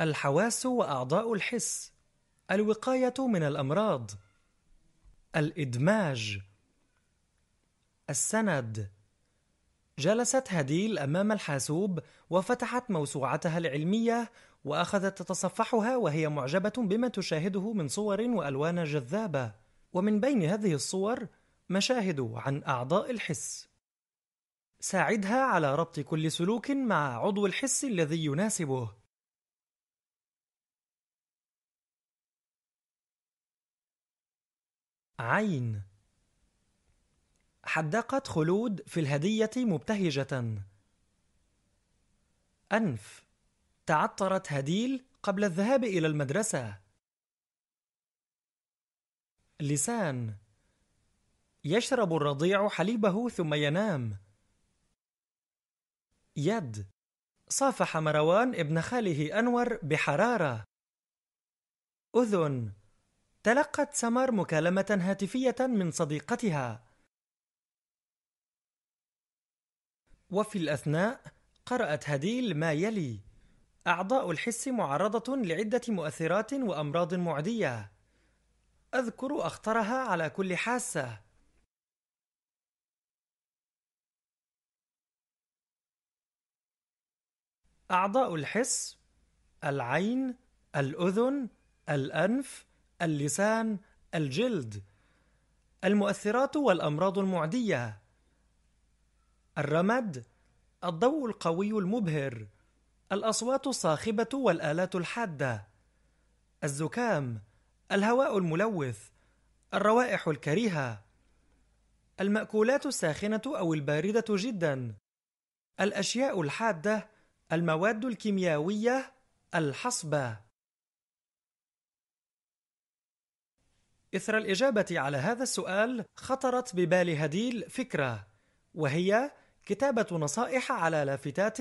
الحواس وأعضاء الحس الوقاية من الأمراض الإدماج السند جلست هديل أمام الحاسوب وفتحت موسوعتها العلمية وأخذت تتصفحها وهي معجبة بما تشاهده من صور وألوان جذابة ومن بين هذه الصور مشاهد عن أعضاء الحس ساعدها على ربط كل سلوك مع عضو الحس الذي يناسبه عين حدقت خلود في الهدية مبتهجة أنف تعطرت هديل قبل الذهاب إلى المدرسة لسان يشرب الرضيع حليبه ثم ينام يد صافح مروان ابن خاله أنور بحرارة أذن تلقت سمر مكالمة هاتفية من صديقتها وفي الأثناء قرأت هديل ما يلي أعضاء الحس معرضة لعدة مؤثرات وأمراض معدية أذكر أخطرها على كل حاسة أعضاء الحس العين الأذن الأنف اللسان الجلد المؤثرات والأمراض المعدية الرمد الضوء القوي المبهر الأصوات الصاخبة والآلات الحادة الزكام الهواء الملوث الروائح الكريهة المأكولات الساخنة أو الباردة جدا الأشياء الحادة المواد الكيميائية الحصبة إثر الإجابة على هذا السؤال خطرت ببال هديل فكرة وهي كتابة نصائح على لافتات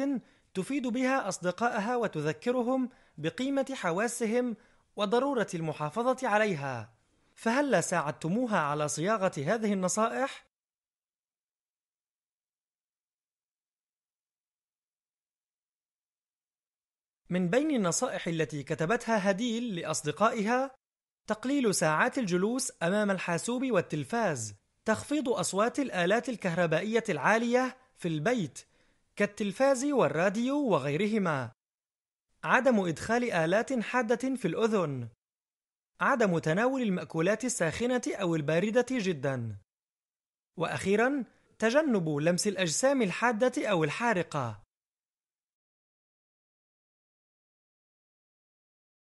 تفيد بها أصدقائها وتذكرهم بقيمة حواسهم وضرورة المحافظة عليها فهلا ساعدتموها على صياغة هذه النصائح؟ من بين النصائح التي كتبتها هديل لأصدقائها تقليل ساعات الجلوس أمام الحاسوب والتلفاز تخفيض أصوات الآلات الكهربائية العالية في البيت كالتلفاز والراديو وغيرهما عدم إدخال آلات حادة في الأذن عدم تناول المأكولات الساخنة أو الباردة جدا وأخيرا تجنب لمس الأجسام الحادة أو الحارقة